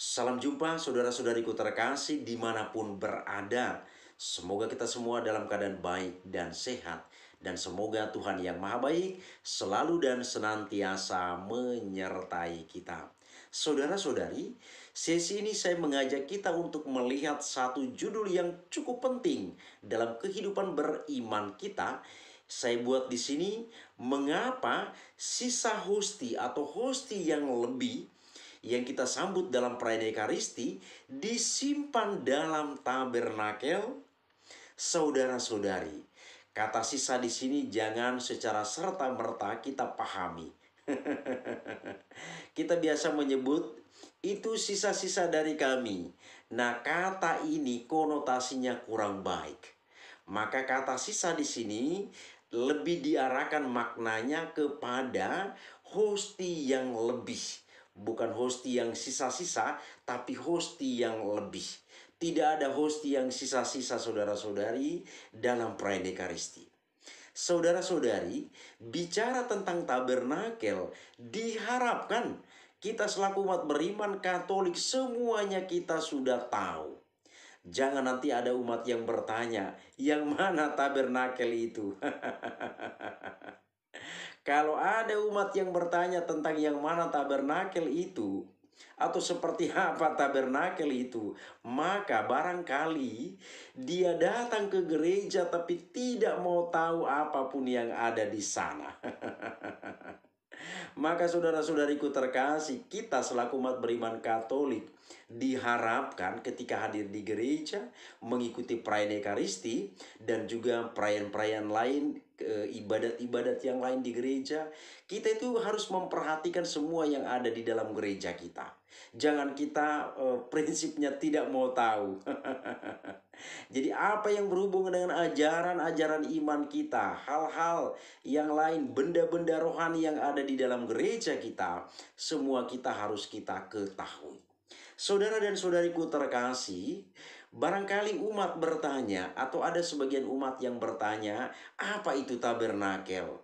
Salam jumpa saudara-saudariku terkasih dimanapun berada. Semoga kita semua dalam keadaan baik dan sehat. Dan semoga Tuhan yang maha baik selalu dan senantiasa menyertai kita. Saudara-saudari, sesi ini saya mengajak kita untuk melihat satu judul yang cukup penting dalam kehidupan beriman kita. Saya buat di sini, mengapa sisa hosti atau hosti yang lebih yang kita sambut dalam perayaan Ekaristi disimpan dalam tabernakel saudara-saudari. Kata sisa di sini jangan secara serta-merta kita pahami. kita biasa menyebut itu sisa-sisa dari kami. Nah, kata ini konotasinya kurang baik. Maka kata sisa di sini lebih diarahkan maknanya kepada hosti yang lebih Bukan hosti yang sisa-sisa, tapi hosti yang lebih. Tidak ada hosti yang sisa-sisa saudara-saudari dalam perayaan Ekaristi. Saudara-saudari, bicara tentang tabernakel, diharapkan kita selaku umat beriman Katolik semuanya kita sudah tahu. Jangan nanti ada umat yang bertanya, yang mana tabernakel itu? Kalau ada umat yang bertanya tentang yang mana tabernakel itu, atau seperti apa tabernakel itu, maka barangkali dia datang ke gereja tapi tidak mau tahu apapun yang ada di sana. Maka saudara-saudariku terkasih, kita selaku umat beriman Katolik diharapkan ketika hadir di gereja mengikuti perayaan Ekaristi dan juga perayaan-perayaan lain ibadat-ibadat yang lain di gereja, kita itu harus memperhatikan semua yang ada di dalam gereja kita. Jangan kita eh, prinsipnya tidak mau tahu. Jadi apa yang berhubungan dengan ajaran-ajaran iman kita, hal-hal yang lain, benda-benda rohani yang ada di dalam gereja kita, semua kita harus kita ketahui. Saudara dan saudariku terkasih, barangkali umat bertanya atau ada sebagian umat yang bertanya, apa itu tabernakel?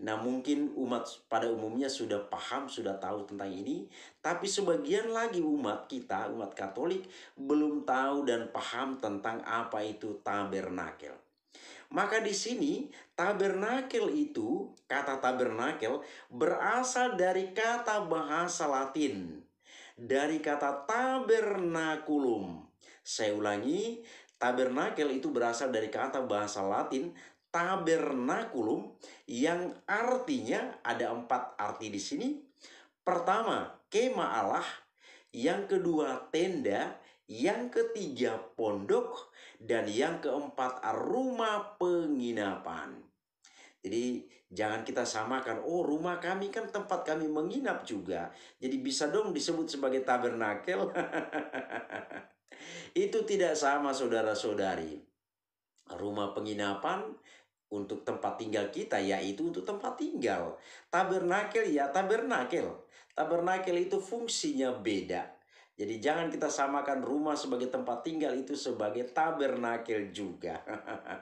Nah mungkin umat pada umumnya sudah paham, sudah tahu tentang ini. Tapi sebagian lagi umat kita, umat katolik, belum tahu dan paham tentang apa itu tabernakel. Maka di sini tabernakel itu, kata tabernakel berasal dari kata bahasa Latin. Dari kata tabernaculum. Saya ulangi, tabernakel itu berasal dari kata bahasa Latin tabernakulum yang artinya ada empat arti di sini. Pertama, kema Allah. Yang kedua, tenda. Yang ketiga, pondok. Dan yang keempat, rumah penginapan. Jadi jangan kita samakan, oh rumah kami kan tempat kami menginap juga. Jadi bisa dong disebut sebagai tabernakel. Itu tidak sama saudara-saudari. Rumah penginapan untuk tempat tinggal kita yaitu untuk tempat tinggal. Tabernakel ya tabernakel. Tabernakel itu fungsinya beda. Jadi jangan kita samakan rumah sebagai tempat tinggal itu sebagai tabernakel juga.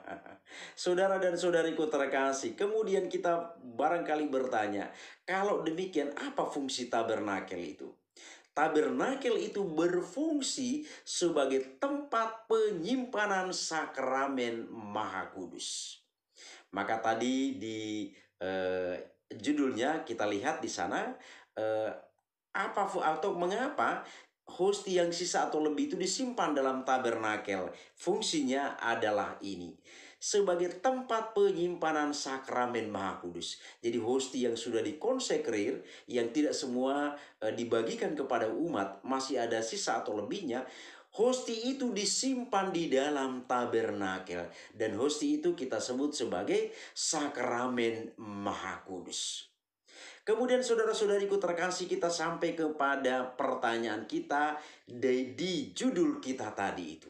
Saudara dan saudariku terkasih, kemudian kita barangkali bertanya, kalau demikian apa fungsi tabernakel itu? Tabernakel itu berfungsi sebagai tempat penyimpanan sakramen Maha Kudus. Maka tadi di eh, judulnya kita lihat di sana eh, apa atau mengapa hosti yang sisa atau lebih itu disimpan dalam tabernakel. Fungsinya adalah ini. Sebagai tempat penyimpanan sakramen maha kudus. Jadi hosti yang sudah dikonsekrir, yang tidak semua eh, dibagikan kepada umat, masih ada sisa atau lebihnya, Hosti itu disimpan di dalam tabernakel dan hosti itu kita sebut sebagai sakramen maha kudus. Kemudian saudara-saudariku terkasih kita sampai kepada pertanyaan kita di, judul kita tadi itu.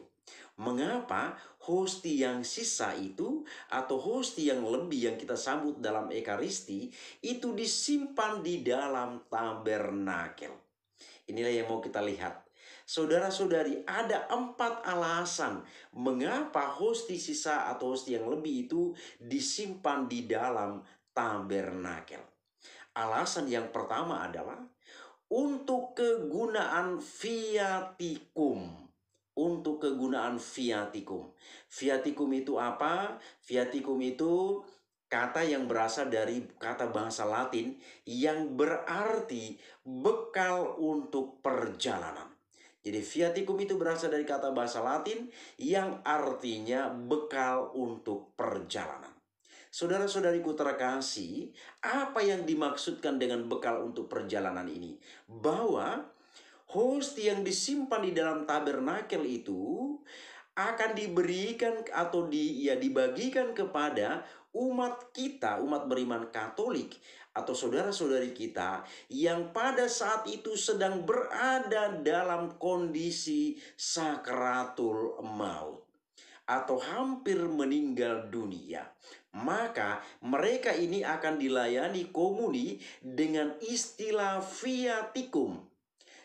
Mengapa hosti yang sisa itu atau hosti yang lebih yang kita sambut dalam ekaristi itu disimpan di dalam tabernakel? Inilah yang mau kita lihat Saudara-saudari, ada empat alasan mengapa hosti sisa atau hosti yang lebih itu disimpan di dalam tabernakel. Alasan yang pertama adalah untuk kegunaan viatikum. Untuk kegunaan viatikum. Viatikum itu apa? Viatikum itu kata yang berasal dari kata bahasa Latin yang berarti bekal untuk perjalanan. Jadi viaticum itu berasal dari kata bahasa Latin yang artinya bekal untuk perjalanan. Saudara-saudariku terkasih, apa yang dimaksudkan dengan bekal untuk perjalanan ini? Bahwa host yang disimpan di dalam tabernakel itu akan diberikan atau di, ya dibagikan kepada umat kita, umat beriman Katolik atau saudara-saudari kita yang pada saat itu sedang berada dalam kondisi sakratul maut atau hampir meninggal dunia, maka mereka ini akan dilayani komuni dengan istilah viaticum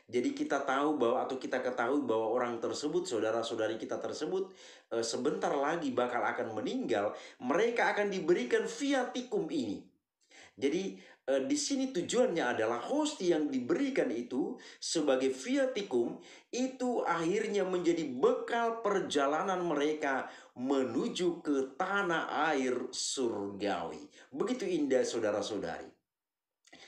jadi kita tahu bahwa atau kita ketahui bahwa orang tersebut, saudara-saudari kita tersebut e, sebentar lagi bakal akan meninggal, mereka akan diberikan viatikum ini. Jadi e, di sini tujuannya adalah hosti yang diberikan itu sebagai viatikum itu akhirnya menjadi bekal perjalanan mereka menuju ke tanah air surgawi. Begitu indah saudara-saudari.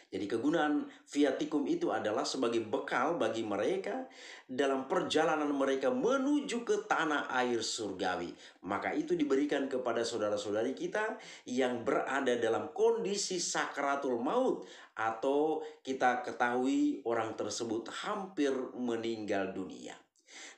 Jadi kegunaan viatikum itu adalah sebagai bekal bagi mereka dalam perjalanan mereka menuju ke tanah air surgawi. Maka itu diberikan kepada saudara-saudari kita yang berada dalam kondisi sakratul maut atau kita ketahui orang tersebut hampir meninggal dunia.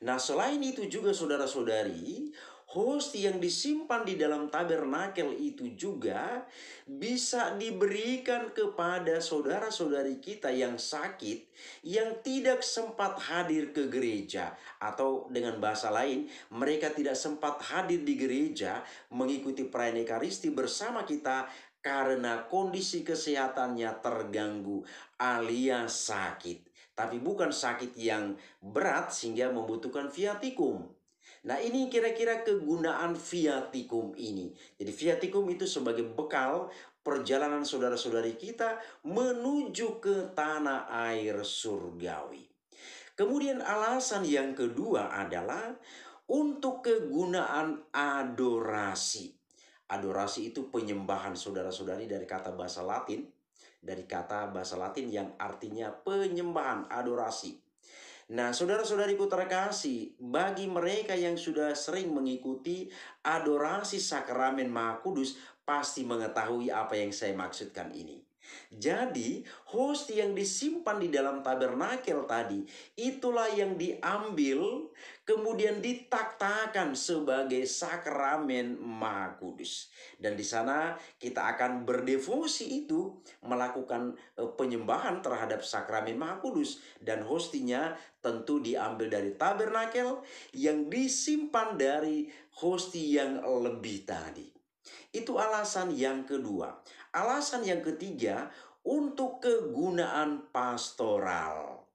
Nah, selain itu juga saudara-saudari, host yang disimpan di dalam tabernakel itu juga bisa diberikan kepada saudara-saudari kita yang sakit yang tidak sempat hadir ke gereja atau dengan bahasa lain mereka tidak sempat hadir di gereja mengikuti perayaan ekaristi bersama kita karena kondisi kesehatannya terganggu alias sakit tapi bukan sakit yang berat sehingga membutuhkan viatikum Nah ini kira-kira kegunaan viatikum ini. Jadi viatikum itu sebagai bekal perjalanan saudara-saudari kita menuju ke tanah air surgawi. Kemudian alasan yang kedua adalah untuk kegunaan adorasi. Adorasi itu penyembahan saudara-saudari dari kata bahasa Latin, dari kata bahasa Latin yang artinya penyembahan, adorasi. Nah, saudara-saudariku terkasih, bagi mereka yang sudah sering mengikuti adorasi sakramen Maha Kudus, pasti mengetahui apa yang saya maksudkan ini. Jadi, host yang disimpan di dalam tabernakel tadi, itulah yang diambil kemudian ditaktakan sebagai sakramen Maha Kudus. Dan di sana kita akan berdevosi itu melakukan e, penyembahan terhadap sakramen Maha Kudus dan hostinya tentu diambil dari tabernakel yang disimpan dari hosti yang lebih tadi. Itu alasan yang kedua. Alasan yang ketiga untuk kegunaan pastoral.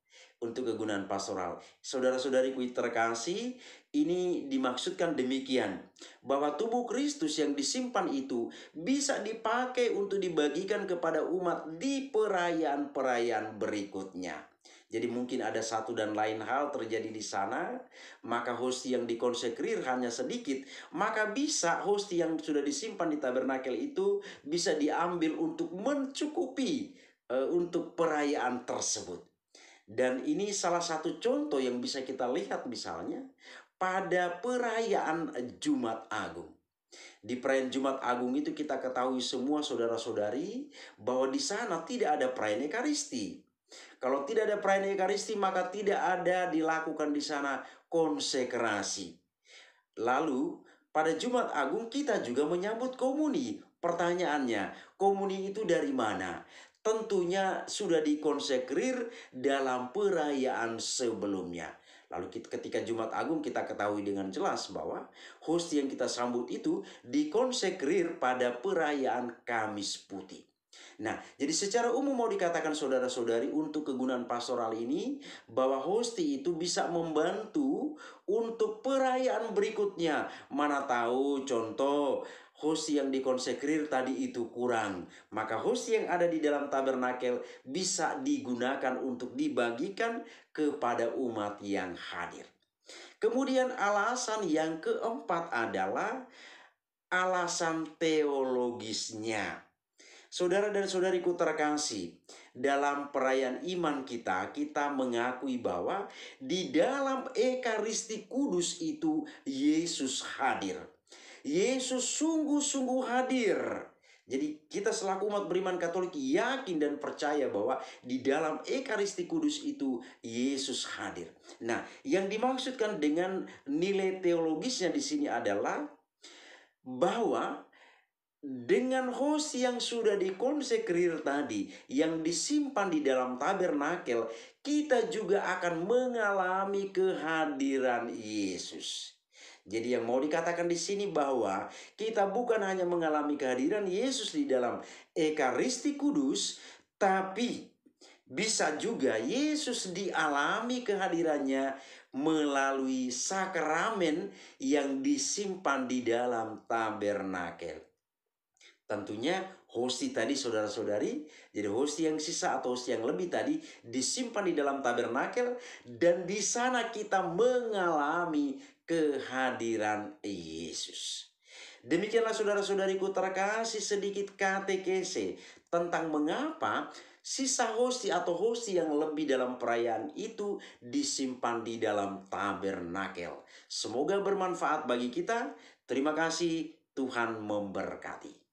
Untuk kegunaan pastoral, saudara-saudariku terkasih, ini dimaksudkan demikian bahwa tubuh Kristus yang disimpan itu bisa dipakai untuk dibagikan kepada umat di perayaan-perayaan berikutnya. Jadi mungkin ada satu dan lain hal terjadi di sana, maka hosti yang dikonsekrir hanya sedikit, maka bisa hosti yang sudah disimpan di tabernakel itu bisa diambil untuk mencukupi e, untuk perayaan tersebut. Dan ini salah satu contoh yang bisa kita lihat misalnya pada perayaan Jumat Agung. Di perayaan Jumat Agung itu kita ketahui semua saudara-saudari bahwa di sana tidak ada perayaan Ekaristi. Kalau tidak ada perayaan Ekaristi, maka tidak ada dilakukan di sana konsekrasi. Lalu, pada Jumat Agung kita juga menyambut komuni. Pertanyaannya, komuni itu dari mana? Tentunya sudah dikonsekrir dalam perayaan sebelumnya. Lalu ketika Jumat Agung kita ketahui dengan jelas bahwa host yang kita sambut itu dikonsekrir pada perayaan Kamis Putih. Nah, jadi secara umum mau dikatakan saudara-saudari untuk kegunaan pastoral ini bahwa hosti itu bisa membantu untuk perayaan berikutnya. Mana tahu contoh hosti yang dikonsekrir tadi itu kurang, maka hosti yang ada di dalam tabernakel bisa digunakan untuk dibagikan kepada umat yang hadir. Kemudian alasan yang keempat adalah alasan teologisnya. Saudara dan saudariku terkasih, dalam perayaan iman kita, kita mengakui bahwa di dalam Ekaristi Kudus itu Yesus hadir. Yesus sungguh-sungguh hadir. Jadi kita selaku umat beriman Katolik yakin dan percaya bahwa di dalam Ekaristi Kudus itu Yesus hadir. Nah, yang dimaksudkan dengan nilai teologisnya di sini adalah bahwa dengan host yang sudah dikonsekrir tadi, yang disimpan di dalam tabernakel, kita juga akan mengalami kehadiran Yesus. Jadi yang mau dikatakan di sini bahwa kita bukan hanya mengalami kehadiran Yesus di dalam Ekaristi Kudus, tapi bisa juga Yesus dialami kehadirannya melalui sakramen yang disimpan di dalam tabernakel. Tentunya hosti tadi saudara-saudari, jadi hosti yang sisa atau hosti yang lebih tadi disimpan di dalam tabernakel dan di sana kita mengalami kehadiran Yesus. Demikianlah saudara-saudariku terkasih sedikit KTKC tentang mengapa sisa hosti atau hosti yang lebih dalam perayaan itu disimpan di dalam tabernakel. Semoga bermanfaat bagi kita. Terima kasih Tuhan memberkati.